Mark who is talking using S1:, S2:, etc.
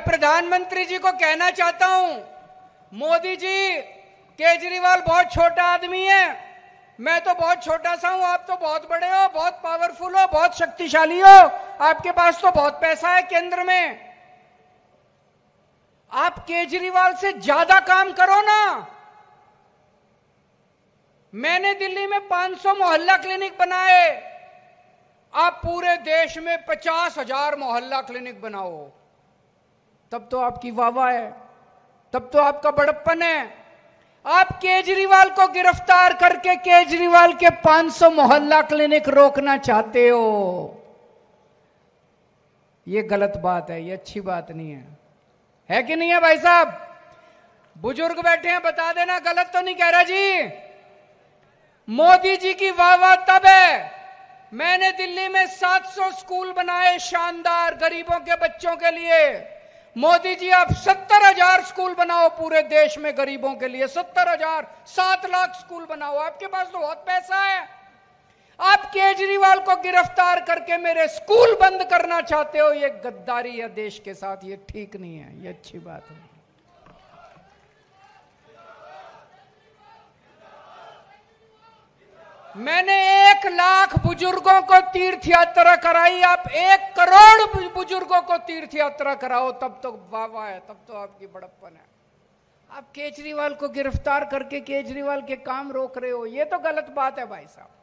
S1: मैं प्रधानमंत्री जी को कहना चाहता हूं मोदी जी केजरीवाल बहुत छोटा आदमी है मैं तो बहुत छोटा सा हूं आप तो बहुत बड़े हो बहुत पावरफुल हो बहुत शक्तिशाली हो आपके पास तो बहुत पैसा है केंद्र में आप केजरीवाल से ज्यादा काम करो ना मैंने दिल्ली में 500 मोहल्ला क्लिनिक बनाए आप पूरे देश में पचास हजार मोहल्ला क्लिनिक बनाओ तब तो आपकी वाह है तब तो आपका बड़प्पन है आप केजरीवाल को गिरफ्तार करके केजरीवाल के 500 मोहल्ला क्लिनिक रोकना चाहते हो ये गलत बात है ये अच्छी बात नहीं है है कि नहीं है भाई साहब बुजुर्ग बैठे हैं बता देना गलत तो नहीं कह रहा जी मोदी जी की वाह वाह तब है मैंने दिल्ली में 700 स्कूल बनाए शानदार गरीबों के बच्चों के लिए मोदी जी आप सत्तर हजार स्कूल बनाओ पूरे देश में गरीबों के लिए सत्तर हजार सात लाख स्कूल बनाओ आपके पास तो बहुत पैसा है आप केजरीवाल को गिरफ्तार करके मेरे स्कूल बंद करना चाहते हो ये गद्दारी है देश के साथ ये ठीक नहीं है ये अच्छी बात है मैंने एक लाख बुजुर्गों को तीर्थ यात्रा कराई आप एक करोड़ बुजुर्गों को तीर्थ यात्रा कराओ तब तो बाबा है तब तो आपकी बड़प्पन है आप केजरीवाल को गिरफ्तार करके केजरीवाल के काम रोक रहे हो ये तो गलत बात है भाई साहब